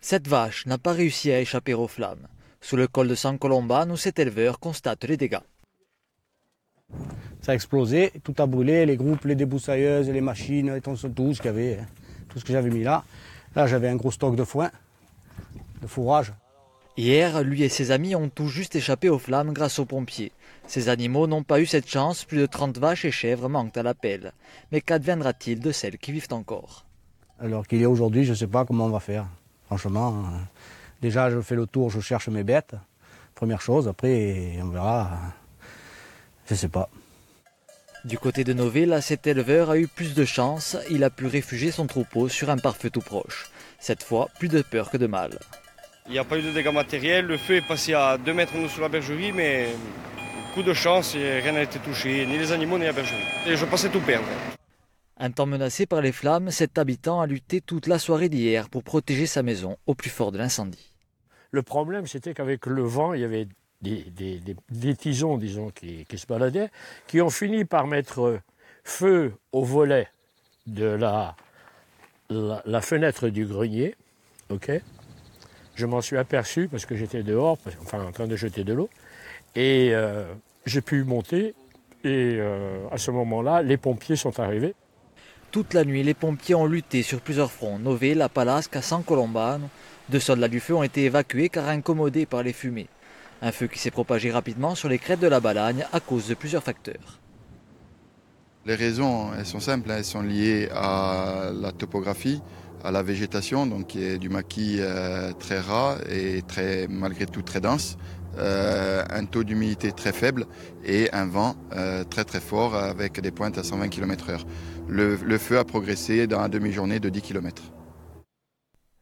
Cette vache n'a pas réussi à échapper aux flammes. Sous le col de San nous, cet éleveur constate les dégâts. Ça a explosé, tout a brûlé, les groupes, les déboussailleuses, les machines, tout ce, qu'il y avait, hein. tout ce que j'avais mis là. Là, j'avais un gros stock de foin, de fourrage. Hier, lui et ses amis ont tout juste échappé aux flammes grâce aux pompiers. Ces animaux n'ont pas eu cette chance, plus de 30 vaches et chèvres manquent à l'appel. Mais qu'adviendra-t-il de celles qui vivent encore Alors qu'il y a aujourd'hui, je ne sais pas comment on va faire. Franchement, euh, déjà, je fais le tour, je cherche mes bêtes. Première chose, après, on verra. Je sais pas. Du côté de Nové, cet éleveur a eu plus de chance. Il a pu réfugier son troupeau sur un pare-feu tout proche. Cette fois, plus de peur que de mal. Il n'y a pas eu de dégâts matériels. Le feu est passé à 2 mètres sur la bergerie, mais coup de chance, et rien n'a été touché, ni les animaux, ni la bergerie. Et je pensais tout perdre. Un temps menacé par les flammes, cet habitant a lutté toute la soirée d'hier pour protéger sa maison au plus fort de l'incendie. Le problème, c'était qu'avec le vent, il y avait des, tisons, disons, qui, se baladaient, qui ont fini par mettre feu au volet de la, la, fenêtre du grenier. ok je m'en suis aperçu parce que j'étais dehors, enfin en train de jeter de l'eau. Et euh, j'ai pu monter. Et euh, à ce moment-là, les pompiers sont arrivés. Toute la nuit, les pompiers ont lutté sur plusieurs fronts. Nové, La Palasca, San Colombano. Deux soldats du feu ont été évacués car incommodés par les fumées. Un feu qui s'est propagé rapidement sur les crêtes de la Balagne à cause de plusieurs facteurs. Les raisons, elles sont simples, elles sont liées à la topographie, à la végétation, donc du maquis euh, très ras et très, malgré tout très dense, euh, un taux d'humidité très faible et un vent euh, très très fort avec des pointes à 120 km/h le, feu a progressé dans la demi-journée de 10 km.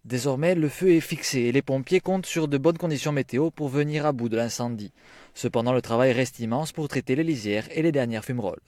Désormais, le feu est fixé et les pompiers comptent sur de bonnes conditions météo pour venir à bout de l'incendie. Cependant, le travail reste immense pour traiter les lisières et les dernières fumerolles.